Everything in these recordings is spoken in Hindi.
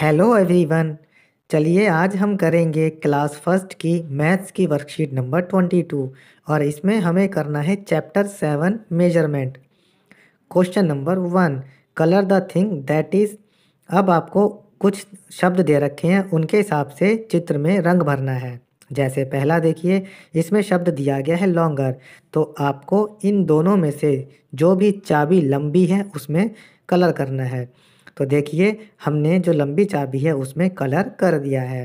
हेलो एवरीवन चलिए आज हम करेंगे क्लास फर्स्ट की मैथ्स की वर्कशीट नंबर ट्वेंटी टू और इसमें हमें करना है chapter seven measurement question number one colour the thing that is अब आपको कुछ शब्द दे रखे हैं उनके हिसाब से चित्र में रंग भरना है जैसे पहला देखिए इसमें शब्द दिया गया है लॉन्गर तो आपको इन दोनों में से जो भी चाबी लंबी है उसमें कलर करना है तो देखिए हमने जो लंबी चाबी है उसमें कलर कर दिया है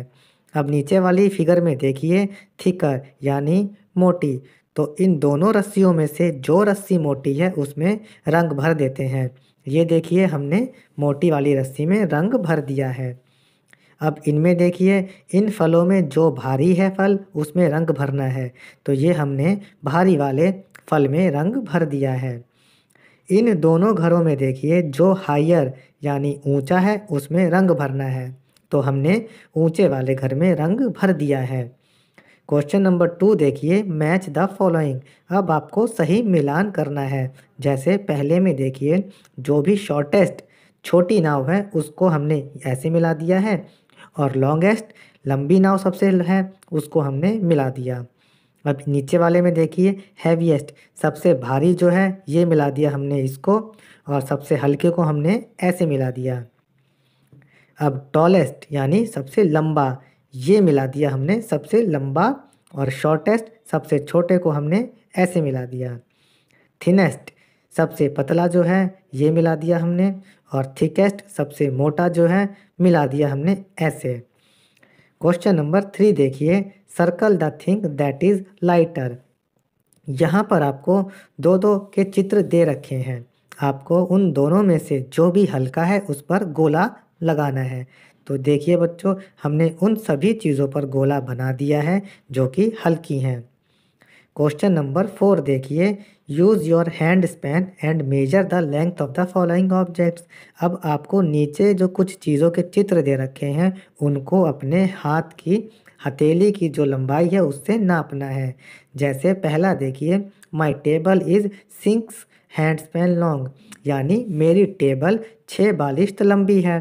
अब नीचे वाली फिगर में देखिए थिकर यानी मोटी तो इन दोनों रस्सियों में से जो रस्सी मोटी है उसमें रंग भर देते हैं ये देखिए हमने मोटी वाली रस्सी में रंग भर दिया है अब इनमें देखिए इन फलों में जो भारी है फल उसमें रंग भरना है तो ये हमने भारी वाले फल में रंग भर दिया है इन दोनों घरों में देखिए जो हायर यानी ऊंचा है उसमें रंग भरना है तो हमने ऊंचे वाले घर में रंग भर दिया है क्वेश्चन नंबर टू देखिए मैच द फॉलोइंग अब आपको सही मिलान करना है जैसे पहले में देखिए जो भी शॉर्टेस्ट छोटी नाव है उसको हमने ऐसे मिला दिया है और लॉन्गेस्ट लंबी नाव सबसे है उसको हमने मिला दिया अब नीचे वाले में देखिए हैवीएस्ट सबसे भारी जो है ये मिला दिया हमने इसको और सबसे हल्के को हमने ऐसे मिला दिया अब टॉलेस्ट यानी सबसे लंबा ये मिला दिया हमने सबसे लंबा और शॉर्टेस्ट सबसे छोटे को हमने ऐसे मिला दिया थिनेस्ट सबसे पतला जो है ये मिला दिया हमने और थिकेस्ट सबसे मोटा जो है मिला दिया हमने ऐसे क्वेश्चन नंबर थ्री देखिए circle the thing that is lighter यहाँ पर आपको दो दो के चित्र दे रखे हैं आपको उन दोनों में से जो भी हल्का है उस पर गोला लगाना है तो देखिए बच्चों हमने उन सभी चीज़ों पर गोला बना दिया है जो कि हल्की हैं क्वेश्चन नंबर फोर देखिए use your hand span and measure the length of the following objects अब आपको नीचे जो कुछ चीज़ों के चित्र दे रखे हैं उनको अपने हाथ की हथेली की जो लंबाई है उससे नापना है जैसे पहला देखिए my table is six hand span long यानी मेरी टेबल छः बालिश्त लंबी है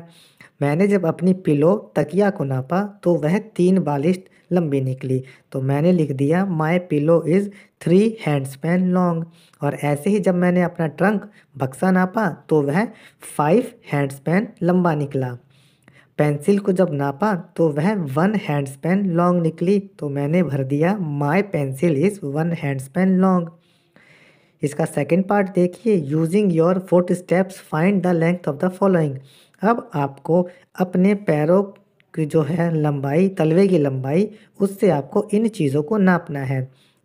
मैंने जब अपनी पिलो तकिया को नापा तो वह तीन बालिश्त लंबी निकली तो मैंने लिख दिया my pillow is three hand span long और ऐसे ही जब मैंने अपना ट्रंक बक्सा नापा तो वह फाइव हैंड स्पैन लंबा निकला पेंसिल को जब नापा तो वह वन हैंड स्पैन लॉन्ग निकली तो मैंने भर दिया my pencil is one hand span long इसका सेकेंड पार्ट देखिए using your fourth steps find the length of the following अब आपको अपने पैरों की जो है लंबाई तलवे की लंबाई उससे आपको इन चीज़ों को नापना है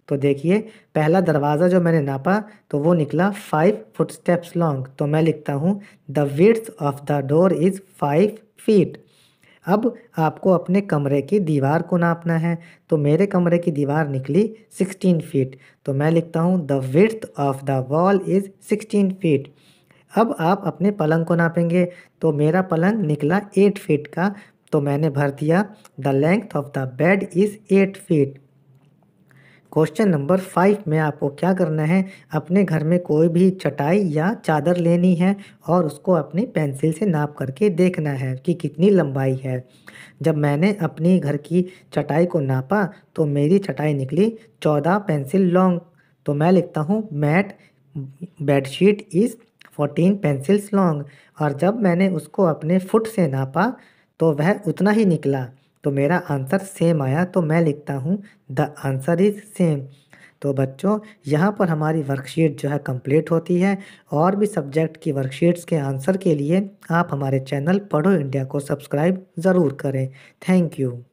तो देखिए पहला दरवाज़ा जो मैंने नापा तो वो निकला फाइव फुट स्टेप्स लॉन्ग तो मैं लिखता हूँ the width of the door is five feet अब आपको अपने कमरे की दीवार को नापना है तो मेरे कमरे की दीवार निकली सिक्सटीन फीट तो मैं लिखता हूँ the width of the wall is sixteen feet अब आप अपने पलंग को नापेंगे तो मेरा पलंग निकला एट फीट का तो मैंने भर दिया the length of the bed is eight feet question number five में आपको क्या करना है अपने घर में कोई भी चटाई या चादर लेनी है और उसको अपनी पेंसिल से नाप करके देखना है कि कितनी लंबाई है जब मैंने अपनी घर की चटाई को नापा तो मेरी चटाई निकली चौदह पेंसिल लॉन्ग तो मैं लिखता हूँ mat bedsheet is fourteen pencils long और जब मैंने उसको अपने फुट से नापा तो वह उतना ही निकला तो मेरा आंसर सेम आया तो मैं लिखता हूँ द आंसर इज़ सेम तो बच्चों यहाँ पर हमारी वर्कशीट जो है कंप्लीट होती है और भी सब्जेक्ट की वर्कशीट्स के आंसर के लिए आप हमारे चैनल पढ़ो इंडिया को सब्सक्राइब ज़रूर करें थैंक यू